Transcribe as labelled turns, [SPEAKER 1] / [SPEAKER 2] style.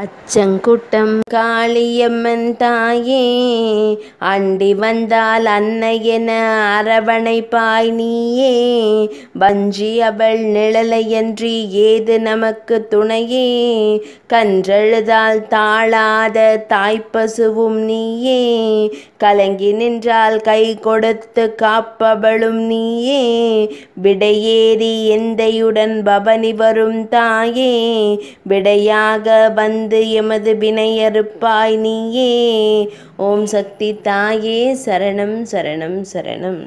[SPEAKER 1] அச்சங்குட்டம் காளியம்மன் தாயே அண்டி வந்தால் அன்னை என அரவணைப்பாய் நீயே வஞ்சி அவள் நிழலையன்றி ஏது நமக்கு துணையே கன்றெழுதால் தாழாத தாய்ப்பசுவும் நீயே கலங்கி நின்றால் கை கொடுத்து காப்பவளும் நீயே விடையேறி எந்தையுடன் பவனி வரும் தாயே விடையாக வந்து எமது வினையறுப்பாய் நீயே ஓம் சக்தி தாயே சரணம் சரணம் சரணம்